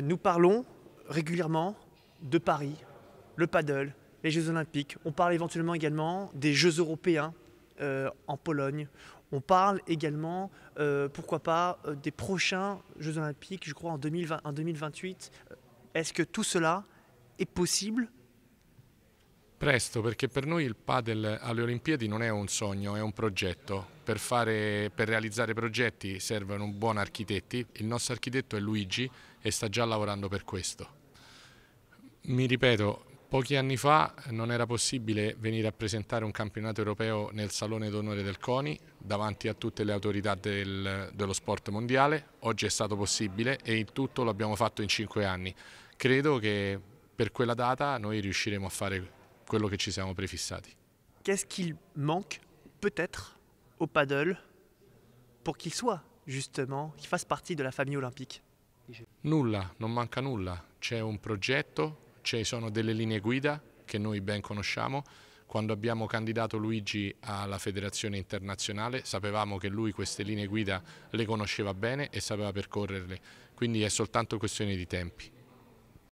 Nous parlons régulièrement de Paris, le paddle, les Jeux Olympiques. On parle éventuellement également des Jeux Européens euh, en Pologne. On parle également, euh, pourquoi pas, euh, des prochains Jeux Olympiques, je crois en 2028. Est-ce que tout cela est possible Presto, perché per noi il padel alle Olimpiadi non è un sogno, è un progetto. Per, fare, per realizzare progetti servono buoni architetti. Il nostro architetto è Luigi e sta già lavorando per questo. Mi ripeto, pochi anni fa non era possibile venire a presentare un campionato europeo nel Salone d'Onore del CONI davanti a tutte le autorità del, dello sport mondiale. Oggi è stato possibile e in tutto l'abbiamo fatto in cinque anni. Credo che per quella data noi riusciremo a fare quello che ci siamo prefissati. Qu'est-ce qu'il manque peut-être au paddle pour qu'il soit justement, qu'il fasse partie de la famille olympique Nulla, non manca nulla. C'è un progetto, ci sono delle linee guida che noi ben conosciamo. Quando abbiamo candidato Luigi alla federazione internazionale sapevamo che lui queste linee guida le conosceva bene e sapeva percorrerle, quindi è soltanto questione di tempi.